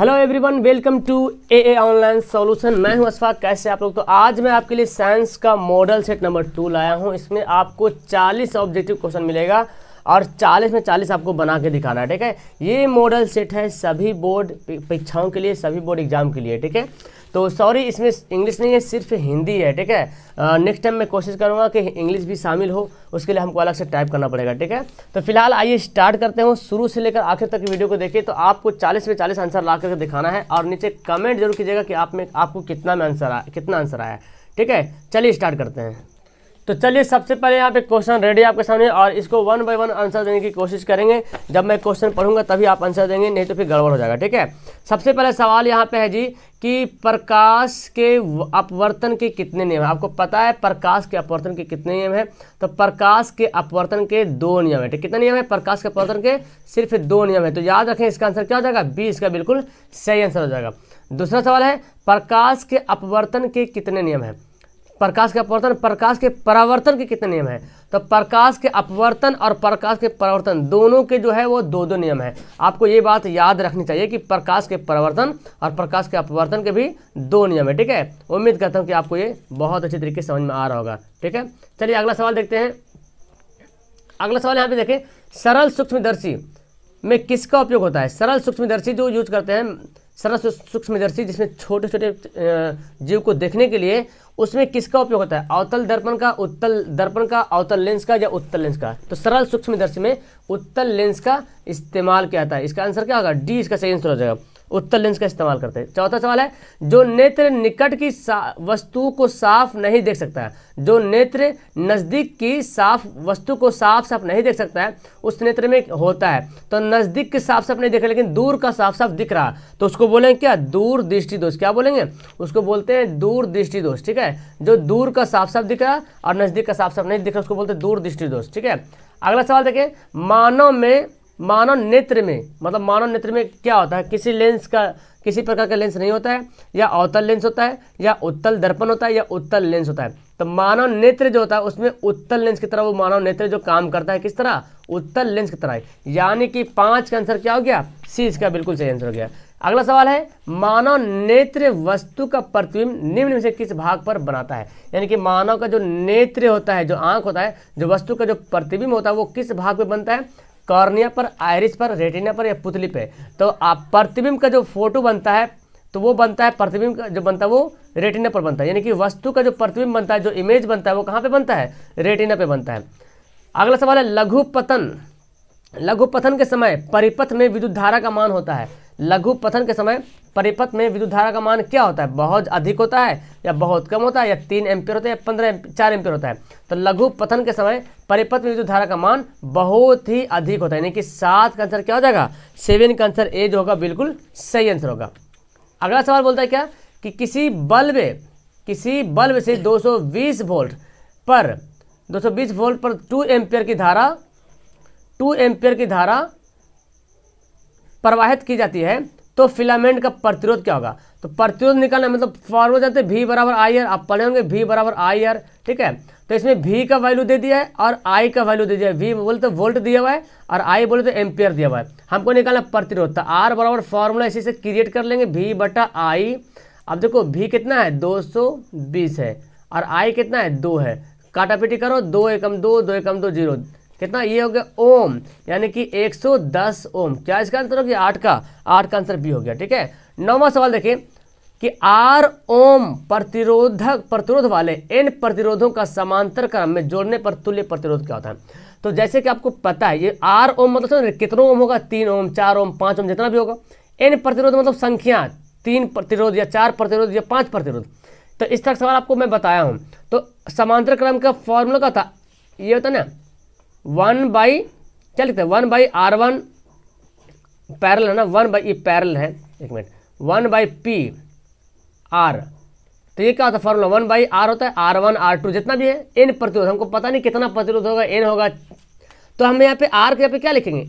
hello everyone welcome to A A online solution मैं हूं अशफाक कैसे आप लोग तो आज मैं आपके लिए साइंस का मॉडल सेट नंबर टू लाया हूं इसमें आपको 40 ऑब्जेक्टिव क्वेश्चन मिलेगा और 40 में 40 आपको बना के दिखाना है ठीक है ये मॉडल सेट है सभी बोर्ड परीक्षाओं के लिए सभी बोर्ड एग्जाम के लिए ठीक है तो सॉरी इसमें इंग्लिश नहीं है सिर्फ हिंदी है ठीक है नेक्स्ट टाइम मैं कोशिश करूँगा कि इंग्लिश भी शामिल हो उसके लिए हमको अलग से टाइप करना पड़ेगा ठीक है तो फिलहाल आइए स्टार्ट करते हैं शुरू से लेकर आखिर तक वीडियो को देखिए तो आपको चालीस में चालीस आंसर ला करके दिखाना है और नीचे कमेंट जरूर कीजिएगा कि आप में आपको कितना में आंसर आया कितना आंसर आया ठीक है चलिए स्टार्ट करते हैं तो चलिए सबसे पहले यहाँ पे क्वेश्चन रेडी आपके सामने और इसको वन बाय वन आंसर देने की कोशिश करेंगे जब मैं क्वेश्चन पढ़ूंगा तभी आप आंसर देंगे नहीं तो फिर गड़बड़ हो जाएगा ठीक है सबसे पहले सवाल यहाँ पे है जी कि प्रकाश के अपवर्तन के कितने नियम हैं आपको पता है प्रकाश के अपवर्तन के कितने नियम हैं तो प्रकाश के अपवर्तन के दो नियम हैं ठीक कितने नियम है प्रकाश के अपवर्तन के सिर्फ दो नियम है तो याद रखें इसका आंसर क्या हो जाएगा बी इसका बिल्कुल सही आंसर हो जाएगा दूसरा सवाल है प्रकाश के अपवर्तन के कितने नियम हैं प्रकाश के अपवर्तन प्रकाश के परावर्तन के कितने नियम हैं तो प्रकाश के अपवर्तन और प्रकाश के परावर्तन दोनों के जो है वो दो दो नियम हैं आपको ये बात याद रखनी चाहिए कि प्रकाश के परावर्तन और प्रकाश के अपवर्तन के भी दो नियम है ठीक है उम्मीद करता हूँ कि आपको ये बहुत अच्छे तरीके से समझ में आ रहा होगा ठीक है चलिए अगला सवाल देखते हैं अगला सवाल यहाँ पे देखें सरल सूक्ष्मदर्शी में किसका उपयोग होता है सरल सूक्ष्मदर्शी जो यूज करते हैं सरस सूक्ष्मदर्शी जिसमें छोटे छोटे जीव को देखने के लिए उसमें किसका उपयोग होता है अवतल दर्पण का उत्तल दर्पण का अवतल लेंस का या उत्तल लेंस का तो सरल सूक्ष्मदर्शी में उत्तल लेंस का इस्तेमाल किया जाता है इसका आंसर क्या होगा डी इसका सही आंसर हो जाएगा उत्तर लेंस का इस्तेमाल करते हैं चौथा सवाल है जो नेत्र निकट की वस्तु को साफ नहीं देख सकता है जो नेत्र नज़दीक की साफ वस्तु को साफ साफ नहीं देख सकता है उस नेत्र में होता है तो नज़दीक के साफ साफ नहीं देख लेकिन दूर का साफ साफ दिख रहा तो उसको बोलेंगे क्या दूर दृष्टि दोष क्या बोलेंगे उसको बोलते हैं दूर दृष्टि दोष ठीक है जो दूर का साफ साफ दिख रहा और नज़दीक का साफ साफ नहीं दिख रहा उसको बोलते हैं दूर दृष्टि दोष ठीक है अगला सवाल देखें मानव में मानव नेत्र में मतलब मानव नेत्र में क्या होता है किसी लेंस का किसी प्रकार का लेंस नहीं होता है या अवतल लेंस होता है या उत्तल दर्पण होता है या उत्तल लेंस होता है तो मानव नेत्र जो होता है उसमें उत्तल लेंस की तरह वो मानव नेत्र जो काम करता है किस तरह उत्तल लेंस की तरह यानी कि पांच का आंसर क्या हो गया सी इसका बिल्कुल सही आंसर हो गया अगला सवाल है मानव नेत्र वस्तु का प्रतिबिंब निम्न में से किस भाग पर बनाता है यानी कि मानव का जो नेत्र होता है जो आंख होता है जो वस्तु का जो प्रतिबिंब होता है वो किस भाग पर बनता है कॉर्निया पर आयरिस पर रेटिना पर या पुतली पे तो आप प्रतिबिंब का जो फोटो बनता है तो वो बनता है प्रतिबिंब का जो बनता है वो रेटिना पर बनता है यानी कि वस्तु का जो प्रतिबिंब बनता है जो इमेज बनता है वो कहाँ पे बनता है रेटिना पे बनता है अगला सवाल है लघु पतन लघु पथन के समय परिपथ में विद्युत धारा का मान होता है लघु पथन के समय परिपथ में विद्युत धारा का मान क्या होता है बहुत अधिक होता है या बहुत कम होता है या तीन एम्पियर होता है या पंद्रह चार एम्पियर होता है तो लघु पथन के समय परिपथ में विद्युत धारा का मान बहुत ही अधिक होता है यानी कि सात का आंसर क्या हो जाएगा सेवन का आंसर ए जो होगा बिल्कुल सही आंसर होगा अगला सवाल बोलता है क्या कि किसी बल्ब किसी बल्ब से दो वोल्ट पर दो वोल्ट पर टू एम्पियर की धारा टू एम्पियर की धारा प्रवाहित की जाती है तो फिलामेंट का प्रतिरोध क्या होगा तो प्रतिरोध निकालना मतलब फॉर्मूला जाते भी बराबर आई आर आप पढ़े होंगे भी बराबर आई आर ठीक है तो इसमें भी का वैल्यू दे दिया है और आई का वैल्यू दे दिया है वी बोलते वोल्ट दिया हुआ है और आई बोले तो एम्पियर दिया हुआ है हमको निकालना प्रतिरोध तो आर बराबर फॉर्मूला इसी से क्रिएट कर लेंगे भी बटा आई अब देखो भी कितना है बीस है और आई कितना है दो है काटापिटी करो दो एकम दो दो एकम दो जीरो कितना ये हो गया ओम यानी कि 110 ओम क्या इसका आंसर हो गया आठ का आठ का आंसर बी हो गया ठीक है नौवा सवाल देखें कि आर ओम प्रतिरोधक प्रतिरोध वाले इन प्रतिरोधों का समांतर क्रम में जोड़ने पर तुल्य प्रतिरोध क्या होता है तो जैसे कि आपको पता है ये आर ओम मतलब कितनों ओम होगा तीन ओम चार ओम पांच ओम जितना भी होगा इन प्रतिरोध मतलब संख्या तीन प्रतिरोध या चार प्रतिरोध या पांच प्रतिरोध तो इस तरह सवाल आपको मैं बताया हूं तो समांतर क्रम का फॉर्मूला का था ये होता ना वन बाई क्या लिखते हैं one by R one parallel है ना वन बाई पैरल है एक minute one by P R तो ये क्या होता है फॉर्मूला वन बाई आर होता है आर वन आर टू जितना भी है एन प्रतिरोध हमको पता नहीं कितना प्रतिरोध होगा एन होगा तो हम यहाँ पे आर के यहाँ पे क्या लिखेंगे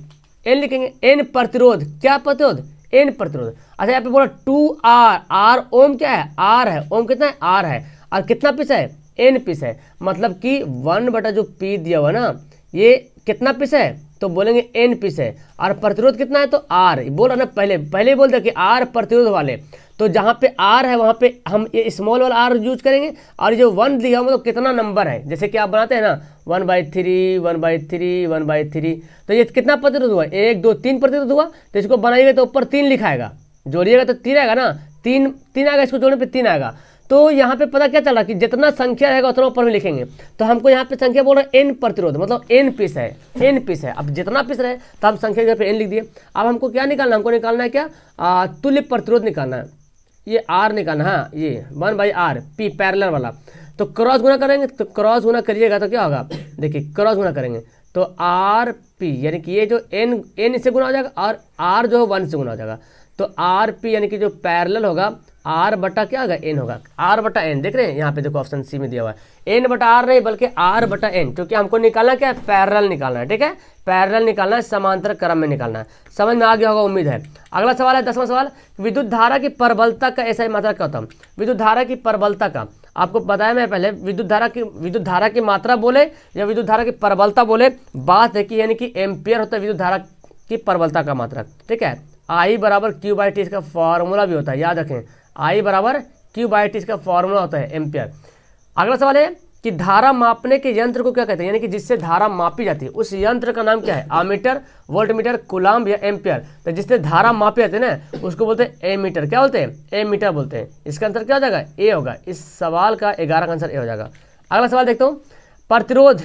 एन लिखेंगे एन प्रतिरोध क्या प्रतिरोध एन प्रतिरोध अच्छा यहाँ पे बोला टू आर आर ओम क्या है आर है ओम कितना है आर है और कितना पीस है एन पीस है मतलब कि वन बटा जो पी दिया हुआ ना ये कितना पीस है तो बोलेंगे एन पीस है और प्रतिरोध कितना है तो आर बोला ना पहले पहले बोलते कि आर प्रतिरोध वाले तो जहाँ पे आर है वहाँ पे हम ये स्मॉल वाला आर यूज करेंगे और जो वन दिया हुआ मतलब तो कितना नंबर है जैसे कि आप बनाते हैं ना one by three one by three one by three तो ये कितना प्रतिरोध हुआ एक दो तीन प्रतिरोध हुआ तो इसको बनाइएगा तो ऊपर तीन लिखाएगा जोड़िएगा तो तीन आएगा ना तीन तीन आएगा इसको जोड़ने पर तीन आएगा तो यहाँ पे पता क्या चला कि जितना संख्या रहेगा उतना ऊपर में लिखेंगे तो हमको यहाँ पे संख्या बोल रहा है एन प्रतिरोध मतलब एन पीस है एन पीस है अब जितना पीस रहे तो हम संख्या के पे एन लिख दिए अब हमको क्या निकालना हमको निकालना है क्या तुल्य प्रतिरोध निकालना है ये आर निकालना हाँ ये one by R P parallel वाला तो क्रॉस गुना करेंगे तो क्रॉस गुना करिएगा तो क्या होगा देखिए क्रॉस गुना करेंगे तो आर पी यानी कि ये जो एन एन से गुना हो जाएगा और आर जो है वन से गुना हो जाएगा तो आर पी यानी कि जो पैरल होगा आर बटा क्या होगा एन होगा आर बटा एन देख रहे हैं यहाँ पे देखो ऑप्शन सी में दिया हुआ है एन बटा आर नहीं बल्कि आर बटा एन क्योंकि हमको निकालना क्या है पैरल निकालना है ठीक है पैरल निकालना है समांतर क्रम में निकालना है समझ में आ गया होगा उम्मीद है अगला सवाल है दसवां सवाल विद्युत धारा की प्रबलता का ऐसा ही मात्रा क्या होता है विद्युत धारा की प्रबलता का आपको बताया मैं पहले विद्युत धारा की विद्युत धारा की मात्रा बोले या विद्युत धारा की प्रबलता बोले बात है कि यानी कि एम्पियर होता है विद्युत धारा की प्रबलता का मात्रा ठीक है आई बराबर क्यू बाई टी इसका फॉर्मूला भी होता है याद रखें आई बराबर क्यू बाई टी इसका फॉर्मूला होता है एम्पियर अगला सवाल है कि धारा मापने के यंत्र को क्या कहते हैं यानी कि जिससे धारा मापी जाती है उस यंत्र का नाम क्या है आमीटर वोल्ट मीटर कुलाम या एम्पियर तो जिससे धारा मापी जाती है ना उसको बोलते हैं ए मीटर क्या बोलते हैं ए मीटर बोलते हैं इसका आंसर क्या हो जाएगा ए होगा इस सवाल का ग्यारह का आंसर ए हो जाएगा अगला सवाल देखता हूँ प्रतिरोध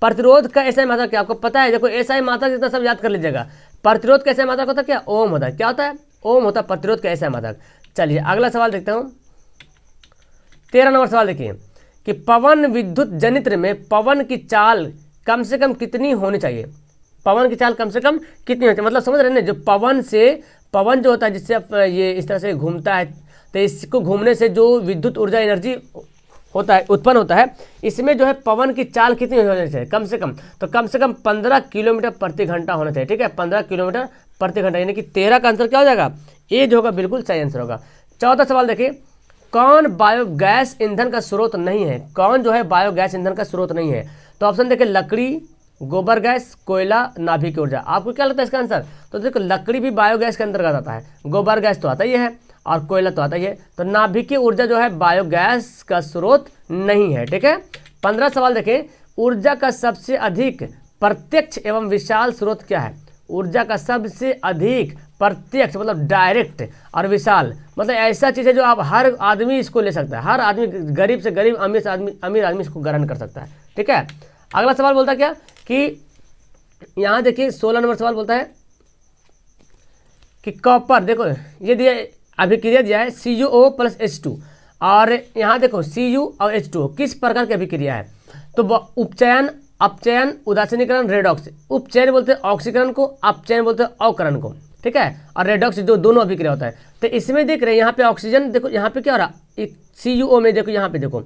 प्रतिरोध का ऐसा मात्रा क्या आपको पता है देखो ऐसा मात्रा जितना सब याद कर लीजिएगा प्रतिरोध का ऐसा मात्रा होता है क्या ओम होता है क्या होता है ओम होता प्रतिरोध का ऐसा मादक चलिए अगला सवाल देखता हूँ तेरह नंबर सवाल देखिए कि पवन विद्युत जनित्र में पवन की चाल कम से कम कितनी होनी चाहिए पवन की चाल कम से कम कितनी होनी चाहिए मतलब समझ रहे हैं ना जो पवन से पवन जो होता है जिससे ये इस तरह से घूमता है तो इसको घूमने से जो विद्युत ऊर्जा एनर्जी होता है उत्पन्न होता है इसमें जो है पवन की चाल कितनी होनी चाहिए कम से कम तो कम से कम पंद्रह किलोमीटर प्रति घंटा होना चाहिए ठीक है पंद्रह किलोमीटर प्रति घंटा यानी कि तेरह का आंसर क्या हो जाएगा ए जो होगा बिल्कुल सही आंसर होगा चौथा सवाल देखिए कौन बायोगैस ईंधन का स्रोत नहीं है कौन जो है बायोगैस ईंधन का स्रोत नहीं है तो ऑप्शन देखिए लकड़ी गोबर गैस कोयला नाभिक ऊर्जा आपको क्या लगता है इसका आंसर तो देखो लकड़ी भी बायोगैस के अंतर्गत आता है गोबर गैस तो आता ही है और कोयला तो आता ही है तो नाभिकीय ऊर्जा जो है बायोगैस का स्रोत नहीं है ठीक है पंद्रह सवाल देखें ऊर्जा का सबसे अधिक प्रत्यक्ष एवं विशाल स्रोत क्या है ऊर्जा का सबसे अधिक प्रत्यक्ष मतलब डायरेक्ट और विशाल मतलब ऐसा चीज़ है जो आप हर आदमी इसको ले सकता है हर आदमी गरीब से गरीब अमीर से आदमी अमीर आदमी इसको ग्रहण कर सकता है ठीक है अगला सवाल बोलता क्या कि यहाँ देखिए सोलह नंबर सवाल बोलता है कि कॉपर देखो ये दिया अभिक्रिया दिया है C U O plus H two और यहाँ देखो सी यू और एच टू किस प्रकार की अभिक्रिया है तो उपचयन अपचयन उदासीनीकरण रेडॉक्स उपचयन बोलते हैं ऑक्सीकरण को अपचयन बोलते हैं अवकरण को ठीक है और रेडॉक्स जो दोनों अभिक्रिया होता है तो इसमें देख रहे हैं यहाँ पे ऑक्सीजन देखो यहाँ पे क्या हो रहा है सी यू ओ में देखो यहाँ पे देखो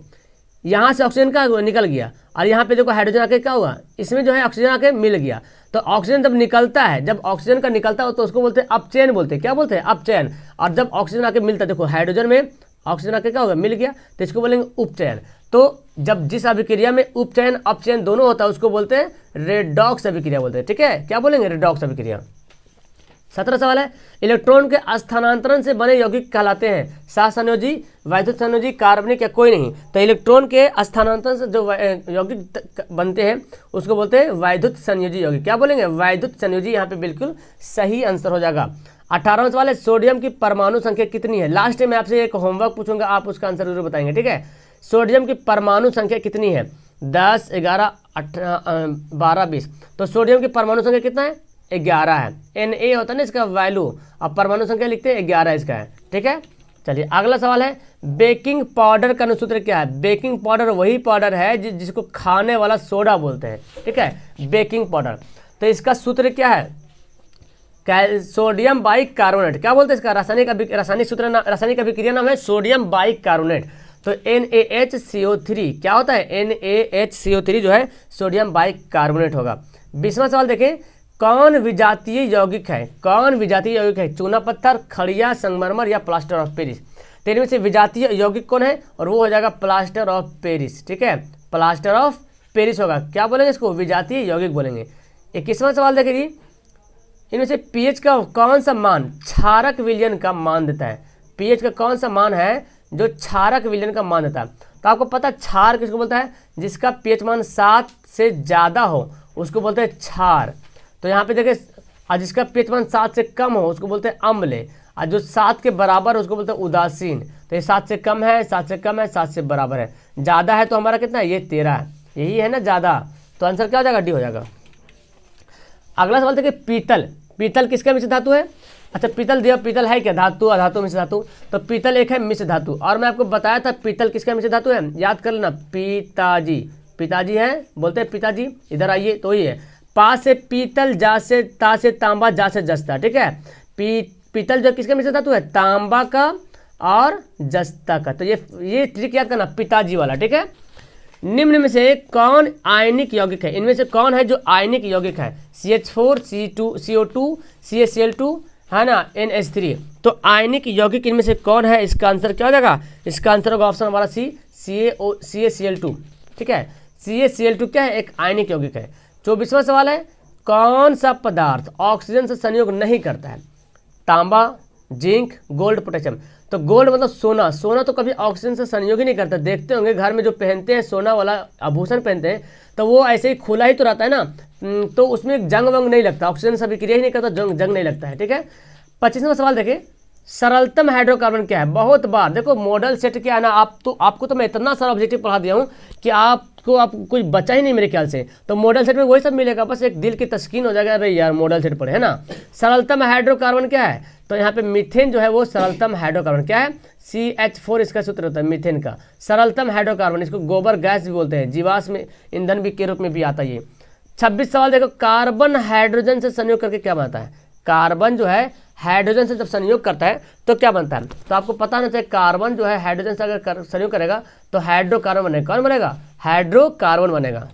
यहाँ से ऑक्सीजन का निकल गया और यहाँ पे देखो हाइड्रोजन आके क्या हुआ इसमें जो है ऑक्सीजन आके मिल गया तो ऑक्सीजन जब निकलता है जब ऑक्सीजन का निकलता हो तो उसको बोलते हैं अपचयन बोलते हैं क्या बोलते हैं अपचयन और जब ऑक्सीजन आके मिलता है देखो हाइड्रोजन में ऑक्सीजन आके क्या होगा मिल गया तो इसको बोलेंगे उपचयन तो जब जिस अभिक्रिया में उपचयन अपचयन दोनों होता है उसको बोलते हैं रेडॉक्स अभिक्रिया बोलते हैं ठीक है क्या बोलेंगे रेडॉक्स अभिक्रिया सत्रह सवाल है इलेक्ट्रॉन के स्थानांतरण से बने यौगिक कहलाते हैं सा संयोजी वैद्युत संयोजी कार्बनिक या कोई नहीं तो इलेक्ट्रॉन के स्थानांतरण से जो यौगिक बनते हैं उसको बोलते हैं वैद्युत संयोजी यौगिक क्या बोलेंगे वैद्युत संयोजी यहाँ पे बिल्कुल सही आंसर हो जाएगा अठारह है सोडियम की परमाणु संख्या कितनी है लास्ट में आपसे एक होमवर्क पूछूंगा आप उसका आंसर जरूर बताएंगे ठीक है सोडियम की परमाणु संख्या कितनी है दस ग्यारह बारह बीस तो सोडियम की परमाणु संख्या कितना है ग्यारह है एन ए होता है ना इसका वैल्यू अब परमाणु संख्या लिखते हैं ग्यारह इसका है ठीक है चलिए अगला सवाल है बेकिंग पाउडर का अनुसूत्र क्या है बेकिंग पाउडर वही पाउडर है जि जिसको खाने वाला सोडा बोलते हैं ठीक है बेकिंग पाउडर तो इसका सूत्र क्या है सोडियम बाइक कार्बोनेट क्या बोलते हैं इसका रासायनिक रासायनिक सूत्र रासायनिक अभिक्रिया नाम है सोडियम बाइक कार्बोनेट तो N A H C O three क्या होता है N A H C O three जो है सोडियम बाइक कार्बोनेट होगा बीसवा सवाल देखें कौन विजातीय यौगिक है कौन विजातीय यौगिक है चूना पत्थर खड़िया संगमरमर या प्लास्टर ऑफ पेरिस तो इनमें से विजातीय यौगिक कौन है और वो हो जाएगा प्लास्टर ऑफ पेरिस ठीक है प्लास्टर ऑफ पेरिस होगा क्या बोलेंगे इसको विजातीय यौगिक बोलेंगे इक्कीसवां सवाल देखिए जी इनमें से पीएच का कौन सा मान क्षारक विलयन का मान देता है पीएच का कौन सा मान है जो क्षारक विलयन का मान देता है तो आपको पता क्षार किसको बोलता है जिसका पीएच मान सात से ज़्यादा हो उसको बोलते हैं क्षार तो यहाँ पे देखे और जिसका पीएच मान सात से कम हो उसको बोलते हैं अम्ल और जो सात के बराबर है उसको बोलते हैं उदासीन तो ये सात से कम है सात से कम है सात से बराबर है ज़्यादा है तो हमारा कितना है ये तेरह है यही है ना ज़्यादा तो आंसर क्या हो जाएगा डी हो जाएगा अगला सवाल देखिए पीतल पीतल किसका मिश्र धातु है अच्छा पीतल दिया पीतल है क्या धातु अधातु मिश्र धातु तो पीतल एक है मिश्र धातु और मैं आपको बताया था पीतल किसका मिश्र धातु है याद कर लेना पिताजी पिताजी है बोलते हैं पिताजी इधर आइए तो ही है पा से पीतल जा से ता से तांबा जा से जस्ता ठीक है पी पीतल जो किसका मिश्र धातु है तांबा का और जस्ता का तो ये ये ट्रिक याद करना पिताजी वाला ठीक है निम्न में से कौन आयनिक यौगिक है इनमें से कौन है जो आयनिक यौगिक है C H four C two C O two C S L two है ना एन एच थ्री तो आयनिक यौगिक इनमें से कौन है इसका आंसर क्या हो जाएगा इसका आंसर होगा ऑप्शन हमारा C C A O C S C L two ठीक है C S C L two क्या है एक आयनिक यौगिक है चौबीसवा सवाल है कौन सा पदार्थ ऑक्सीजन से संयोग नहीं करता है तांबा जिंक गोल्ड पोटेशियम तो गोल्ड मतलब सोना सोना तो कभी ऑक्सीजन से संयोग ही नहीं करता देखते होंगे घर में जो पहनते हैं सोना वाला आभूषण पहनते हैं तो वो ऐसे ही खुला ही तो रहता है ना हम्म, तो उसमें जंग वंग नहीं लगता ऑक्सीजन से क्रिया ही नहीं करता जंग जंग नहीं लगता है ठीक है पच्चीसवा सवाल देखिए सरलतम हाइड्रोकार्बन क्या है बहुत बार देखो मॉडल सेट क्या आना आप तो आपको तो मैं इतना सारा ऑब्जेक्टिव पढ़ा दिया हूँ कि आप को आप कुछ बचा ही नहीं मेरे ख्याल से तो मॉडल सेट में वही सब मिलेगा बस एक दिल की तस्किन हो जाएगा अरे यार मॉडल सेट पर है ना सरलतम हाइड्रोकार्बन क्या है तो यहाँ पे मिथेन जो है वो सरलतम हाइड्रोकार्बन क्या है सी एच फोर इसका सूत्र होता है मिथेन का सरलतम हाइड्रोकार्बन इसको गोबर गैस भी बोलते हैं जीवाश्म ईंधन भी के रूप में भी आता है ये छब्बीस सवाल देखो कार्बन हाइड्रोजन से संयोग करके क्या बनाता है कार्बन जो है हाइड्रोजन से जब संयोग करता है तो क्या बनता है तो आपको पता होना चाहिए कार्बन जो है हाइड्रोजन से अगर संयोग करेगा तो हाइड्रोकार्बन बनेगा कौन बनेगा हाइड्रोकार्बन बनेगा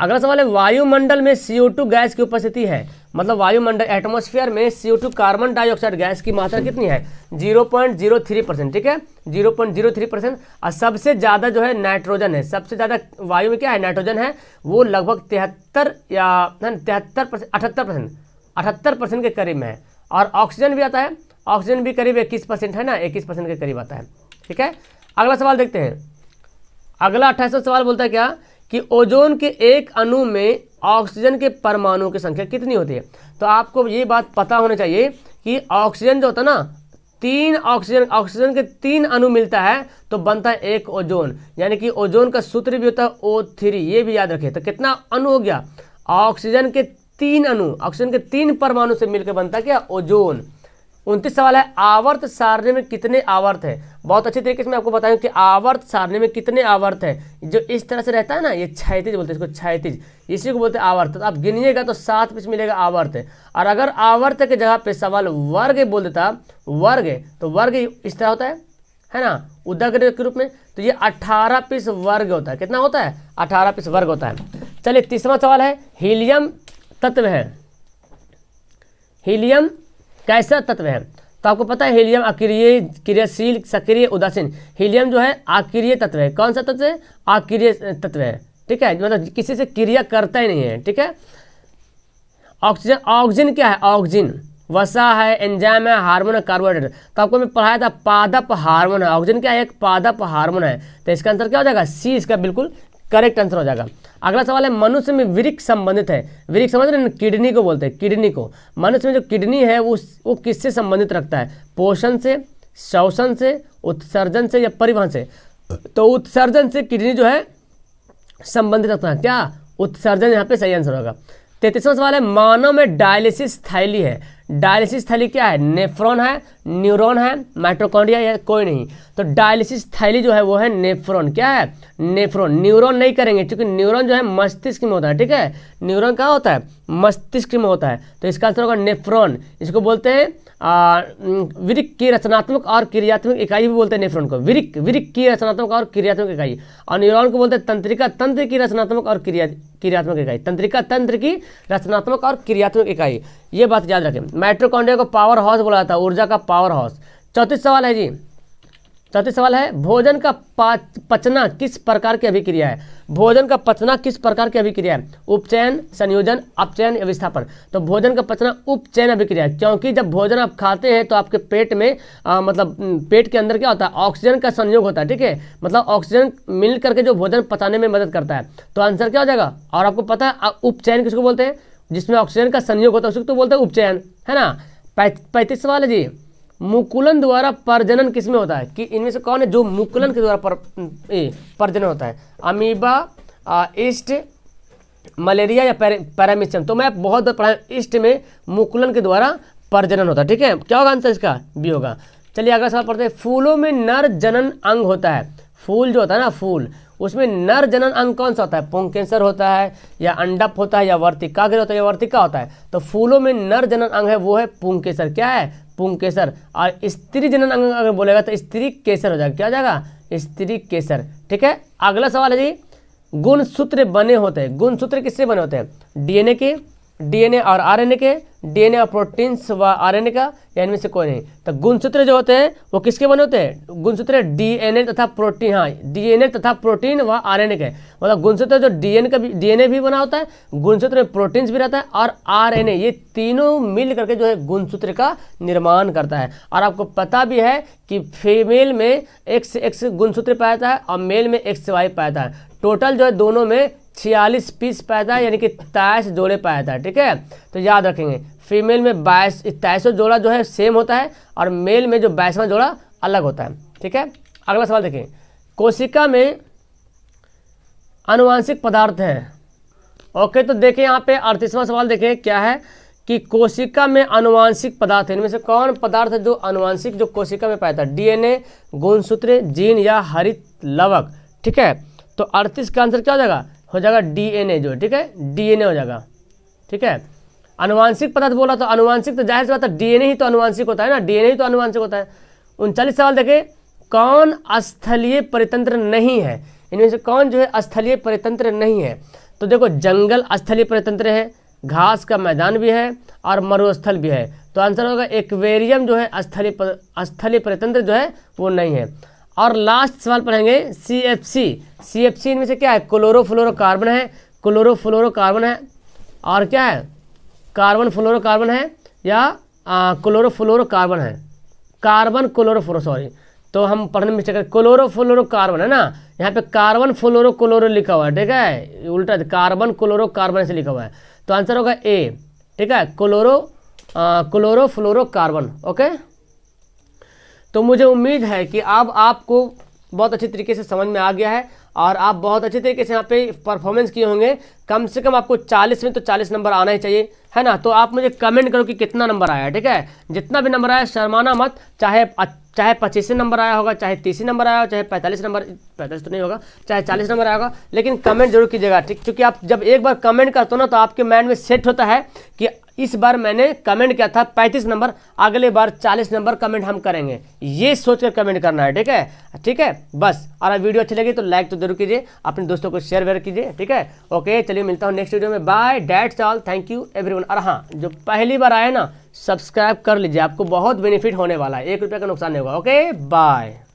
अगला सवाल है वायुमंडल में CO2 गैस की उपस्थिति है मतलब वायुमंडल एटमॉस्फेयर में CO2 कार्बन डाइऑक्साइड गैस की मात्रा कितनी है 0.03 परसेंट ठीक है 0.03 परसेंट और सबसे ज़्यादा जो है नाइट्रोजन है सबसे ज़्यादा वायु में क्या है नाइट्रोजन है वो लगभग तिहत्तर या तिहत्तर परसेंट अठहत्तर परसेंट अठहत्तर परसेंट के करीब में है और ऑक्सीजन भी आता है ऑक्सीजन भी करीब इक्कीस परसेंट है ना इक्कीस परसेंट के करीब आता है ठीक है अगला सवाल देखते हैं अगला अट्ठाईसवा सवाल बोलता है क्या कि ओजोन के एक अणु में ऑक्सीजन के परमाणुओं की संख्या कितनी होती है तो आपको ये बात पता होना चाहिए कि ऑक्सीजन जो होता है ना तीन ऑक्सीजन ऑक्सीजन के तीन अणु मिलता है तो बनता है एक ओजोन यानी कि ओजोन का सूत्र भी होता है ओ थ्री ये भी याद रखें तो कितना अणु हो गया ऑक्सीजन के तीन अणु ऑक्सीजन के तीन परमाणु से मिलकर बनता क्या ओजोन उनतीस सवाल है आवर्त सारणी में कितने आवर्त है बहुत अच्छे तरीके से मैं आपको बताऊं कि आवर्त सारणी में कितने आवर्त है जो इस तरह से रहता है ना ये छैतीज बोलते हैं इसको छैतीज इसी को बोलते हैं आवर्त तो आप गिनिएगा तो सात पीछे मिलेगा आवर्त है और अगर आवर्त के जगह पे सवाल वर्ग बोल देता वर्ग तो वर्ग इस तरह होता है है ना उदग्र के रूप में तो ये अठारह पीस वर्ग होता है कितना होता है अठारह पीस वर्ग होता है चलिए तीसरा सवाल है हीलियम तत्व है हीलियम कैसा तत्व है तो आपको पता है हीलियम अक्रिय क्रियाशील सक्रिय उदासीन हीलियम जो है आक्रिय तत्व है कौन सा तत्व है आक्रिय तत्व है ठीक है मतलब किसी से क्रिया करता ही नहीं है ठीक है ऑक्सीजन ऑक्सीजन क्या है ऑक्सीजन वसा है एंजाइम है हार्मोन है कार्बोहाइड्रेट तो आपको मैं पढ़ाया था पादप हार्मोन है ऑक्सीजन क्या है एक पादप हार्मोन है तो इसका आंसर क्या हो जाएगा सी इसका बिल्कुल करेक्ट आंसर हो जाएगा अगला सवाल है मनुष्य में वृक्ष संबंधित है वृक्ष समझ रहे किडनी को बोलते हैं किडनी को मनुष्य में जो किडनी है वो वो किससे संबंधित रखता है पोषण से शोषण से उत्सर्जन से या परिवहन से तो उत्सर्जन से किडनी जो है संबंधित रखता है क्या उत्सर्जन यहाँ पे सही आंसर होगा तैतीसवां सवाल है मानव में डायलिसिस थैली है डायलिसिस थैली क्या है नेफ्रॉन है न्यूरॉन है माइट्रोकॉन्ड्रिया या कोई नहीं तो डायलिसिस थैली जो है वो है नेफ्रॉन क्या है नेफ्रॉन न्यूरॉन नहीं करेंगे क्योंकि न्यूरॉन जो है मस्तिष्क में होता है ठीक है न्यूरॉन क्या होता है मस्तिष्क में होता है तो इसका आंसर होगा नेफ्रॉन इसको बोलते हैं विरिक की रचनात्मक और क्रियात्मक इकाई भी बोलते हैं नेफ्रॉन को विरिक विरिक की रचनात्मक और क्रियात्मक इकाई और न्यूरॉन को बोलते हैं तंत्रिका तंत्र की रचनात्मक और क्रिया क्रियात्मक इकाई तंत्रिका तंत्र की रचनात्मक और क्रियात्मक इकाई ये बात याद रखें माइट्रोकॉन्डिया को पावर हाउस बोला जाता है ऊर्जा का पावर हाउस चौथी सवाल है जी चौथे सवाल है भोजन का पचना किस प्रकार की अभिक्रिया है भोजन का पचना किस प्रकार की अभिक्रिया है उपचयन संयोजन अपचयन या विस्थापन तो भोजन का पचना उपचयन अभिक्रिया है क्योंकि जब भोजन आप खाते हैं तो आपके पेट में आ, मतलब पेट के अंदर क्या होता है ऑक्सीजन का संयोग होता है ठीक है मतलब ऑक्सीजन मिल करके जो भोजन पचाने में मदद करता है तो आंसर क्या हो जाएगा और आपको पता है उपचयन किसको बोलते हैं जिसमें ऑक्सीजन का संयोग होता है उसको तो बोलते हैं उपचयन है ना पैंतीस सवाल है जी मुकुलन द्वारा प्रजनन किसमें होता है कि इनमें से कौन है जो मुकुलन के द्वारा प्रजनन होता है अमीबा ईस्ट मलेरिया या पैरामिचम तो मैं बहुत बार पढ़ा ईस्ट में मुकुलन के द्वारा प्रजनन होता है ठीक है क्या होगा आंसर इसका बी होगा चलिए अगला सवाल पढ़ते हैं फूलों में नर जनन अंग होता है फूल जो होता है ना फूल उसमें नर जनन अंग कौन सा होता है पोंग कैंसर होता है या अंडप होता है या वर्तिकाग्र होता है या वर्तिका होता है तो फूलों में नर जनन अंग है वो है पोंग कैंसर क्या है केसर और स्त्री जनन अंग अगर बोलेगा तो स्त्री केसर हो जाएगा क्या हो जाएगा स्त्री केसर ठीक है अगला सवाल है जी गुण सूत्र बने होते हैं गुण सूत्र किससे बने होते हैं डीएनए के डीएनए और आरएनए के डीएनए और प्रोटीन्स व आरएनए का या इनमें से कोई नहीं तो गुणसूत्र जो होते हैं वो किसके बने होते हैं गुणसूत्र डीएनए तथा प्रोटीन हाँ डीएनए तथा प्रोटीन व आरएनए के मतलब गुणसूत्र जो डीएनए का डीएनए भी बना होता है गुणसूत्र में प्रोटीन्स भी रहता है और आरएनए ये तीनों मिल करके जो है गुणसूत्र का निर्माण करता है और आपको पता भी है कि फीमेल में एक्स एक्स गुणसूत्र पाया जाता है और मेल में एक्स वाई पाया जाता है टोटल जो है दोनों में छियालीस पीस पाया था यानी कि तेईस जोड़े पाया था ठीक है तो याद रखेंगे फीमेल में बाईस तेईसों जोड़ा जो है सेम होता है और मेल में जो बाईसवां जोड़ा अलग होता है ठीक है अगला सवाल देखें कोशिका में अनुवांशिक पदार्थ है ओके तो देखिए यहाँ पे अड़तीसवां सवाल देखें क्या है कि कोशिका में अनुवांशिक पदार्थ है इनमें से कौन पदार्थ है जो अनुवांशिक जो कोशिका में पाया था डीएनए गुणसूत्र जीन या हरित लवक ठीक है तो अड़तीस का आंसर क्या हो जाएगा हो जाएगा डीएनए जो ठीक है डीएनए हो जाएगा ठीक है अनुवांशिक पदार्थ बोला तो अनुवांशिक तो जाहिर बात है डीएनए ही तो अनुवांशिक होता है ना डीएनए ही तो अनुवांशिक होता है उनचालीस सवाल देखे कौन स्थलीय परितंत्र नहीं है इनमें से कौन जो है स्थलीय परितंत्र नहीं है तो देखो जंगल स्थलीय परितंत्र है घास का मैदान भी है और मरुस्थल भी है तो आंसर होगा एक्वेरियम जो है स्थलीय स्थलीय परितंत्र जो है वो नहीं है और लास्ट सवाल पढ़ेंगे C F C C F C इनमें से क्या है क्लोरो कार्बन है क्लोरो फ्लोरोबन है और क्या है कार्बन कार्बन है या क्लोरो कार्बन है कार्बन क्लोरो फ्लोरो सॉरी तो हम पढ़ने में चेक फ्लोरोबन है ना यहाँ पे कार्बन फ्लोरो क्लोरो लिखा हुआ है ठीक है उल्टा कार्बन क्लोरो कार्बन से लिखा हुआ है तो आंसर होगा ए ठीक है क्लोरो क्लोरो फ्लोरोबन ओके तो मुझे उम्मीद है कि अब आपको बहुत अच्छे तरीके से समझ में आ गया है और आप बहुत अच्छे तरीके से यहाँ पे परफॉर्मेंस किए होंगे कम से कम आपको 40 में तो 40 नंबर आना ही चाहिए है ना तो आप मुझे कमेंट करो कि कितना नंबर आया ठीक है जितना भी नंबर आया शर्माना मत चाहे चाहे पच्चीस नंबर आया होगा चाहे तीस नंबर आया हो चाहे पैंतालीस नंबर पैंतालीस तो नहीं होगा चाहे चालीस नंबर आएगा लेकिन कमेंट जरूर कीजिएगा ठीक क्योंकि आप जब एक बार कमेंट करते हो ना तो आपके माइंड में सेट होता है कि इस बार मैंने कमेंट किया था 35 नंबर अगले बार 40 नंबर कमेंट हम करेंगे ये सोचकर कमेंट करना है ठीक है ठीक है बस और वीडियो अच्छी लगी तो लाइक तो जरूर कीजिए अपने दोस्तों को शेयर वेयर कीजिए ठीक है ओके चलिए मिलता हूँ नेक्स्ट वीडियो में bye that's all thank you everyone और हाँ जो पहली बार आए ना सब्सक्राइब कर लीजिए आपको बहुत बेनिफिट होने वाला है एक रुपये का नुकसान नहीं होगा ओके बाय